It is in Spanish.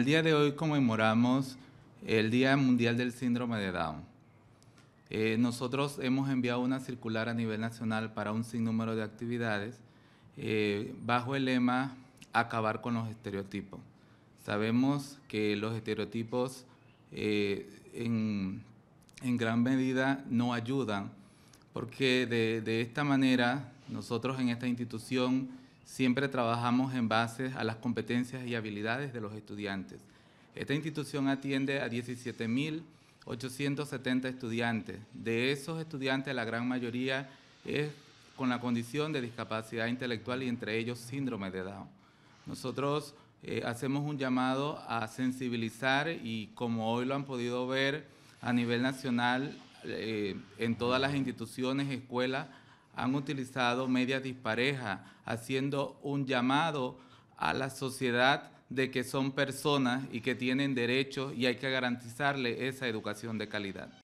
El día de hoy conmemoramos el Día Mundial del Síndrome de Down. Eh, nosotros hemos enviado una circular a nivel nacional para un sinnúmero de actividades eh, bajo el lema acabar con los estereotipos. Sabemos que los estereotipos eh, en, gran medida no ayudan porque de esta manera nosotros en esta institución Siempre trabajamos en base a las competencias y habilidades de los estudiantes. Esta institución atiende a 17.870 estudiantes. De esos estudiantes, la gran mayoría es con la condición de discapacidad intelectual y entre ellos síndrome de Down. Nosotros eh, hacemos un llamado a sensibilizar y como hoy lo han podido ver a nivel nacional, eh, en todas las instituciones, escuelas, han utilizado medias disparejas, haciendo un llamado a la sociedad de que son personas y que tienen derechos y hay que garantizarle esa educación de calidad.